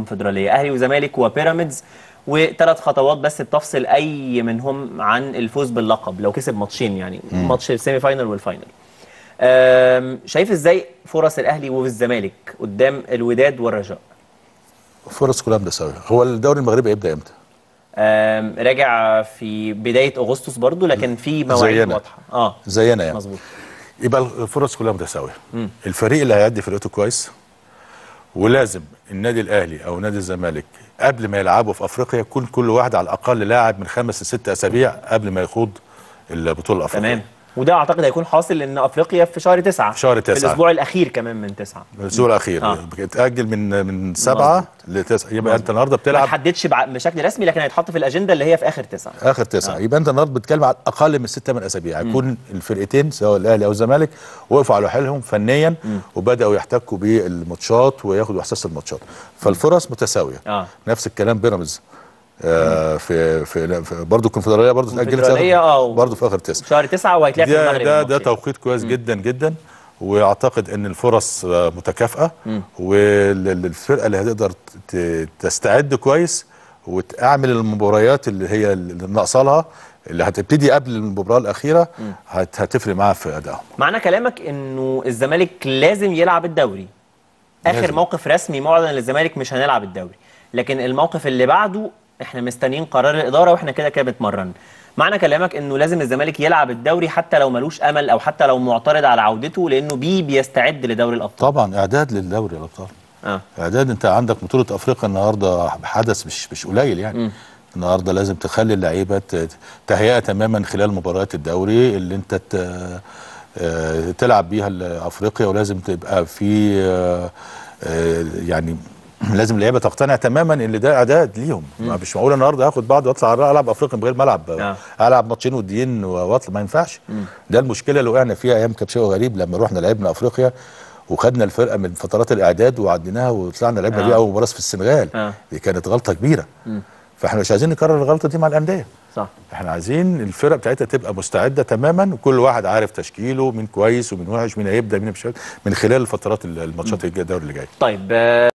الكونفدراليه اهلي وزمالك وبيراميدز وثلاث خطوات بس بتفصل اي منهم عن الفوز باللقب لو كسب ماتشين يعني ماتش السيمي فاينل والفاينل شايف ازاي فرص الاهلي والزمالك قدام الوداد والرجاء فرص كلها متساويه هو الدوري المغربي هيبدا امتى راجع في بدايه اغسطس برضو لكن في مواعيد واضحه اه زينا يعني مظبوط يبقى الفرص كلها متساويه الفريق اللي هيادي فرقته كويس ولازم النادي الاهلي او نادي الزمالك قبل ما يلعبوا في افريقيا يكون كل واحد على الاقل لاعب من خمس لست اسابيع قبل ما يخوض البطوله الافريقيه تمام وده اعتقد هيكون حاصل لان افريقيا في شهر تسعة في شهر تسعة في الاسبوع الاخير كمان من تسعة الاسبوع الاخير آه. بتاجل من من 7 ل 9 يبقى انت النهارده بتلعب ما تحددش بشكل رسمي لكن هيتحط في الاجنده اللي هي في اخر تسعة اخر تسعة آه. يبقى انت النهارده بتتكلم على اقل من 6 من اسابيع هيكون الفرقتين سواء الاهلي او الزمالك وقفوا على حيلهم فنيا م. وبداوا يحتكوا بالماتشات وياخدوا احساس الماتشات فالفرص متساويه آه. نفس الكلام بيراميدز آه، في في برضه الكونفدراليه برضه اتاجلت برضه في اخر تسعه شهر تسعه وهيتلعب في المغرب ده ده توقيت كويس جدا جدا واعتقد ان الفرص آه، متكافئه والفرقه اللي هتقدر تستعد كويس وتعمل المباريات اللي هي اللي ناقصه لها اللي هتبتدي قبل المباراه الاخيره هتفرق معاها في ادائهم معنى كلامك انه الزمالك لازم يلعب الدوري اخر لازم. موقف رسمي معلن للزمالك مش هنلعب الدوري لكن الموقف اللي بعده احنا مستنيين قرار الاداره واحنا كده كده بنتمرن معنى كلامك انه لازم الزمالك يلعب الدوري حتى لو ملوش امل او حتى لو معترض على عودته لانه بي بيستعد لدوري الابطال طبعا اعداد للدوري الابطال اه اعداد انت عندك بطوله افريقيا النهارده حدث مش مش قليل يعني م. النهارده لازم تخلي اللعيبه تهيئه تماما خلال مباريات الدوري اللي انت آه، تلعب بيها افريقيا ولازم تبقى في آه، آه، يعني لازم اللعيبه تقتنع تماما ان ده اعداد ليهم ما مش معقول النهارده هاخد بعض واطلع العب افريقيا من غير ملعب آه. العب ماتشين وديين واطلع ما ينفعش مم. ده المشكله اللي وقعنا فيها ايام كابشيه غريب لما رحنا لعبنا افريقيا وخدنا الفرقه من فترات الاعداد وعديناها وطلعنا لعبنا آه. بيها اول مباراه في السنغال آه. دي كانت غلطه كبيره مم. فاحنا مش عايزين نكرر الغلطه دي مع الانديه صح احنا عايزين الفرقه بتاعتها تبقى مستعده تماما وكل واحد عارف تشكيله من كويس ومن وحش مين هيبدا مين مش من خلال الفترات الماتشات الدوري اللي جاي طيب آه،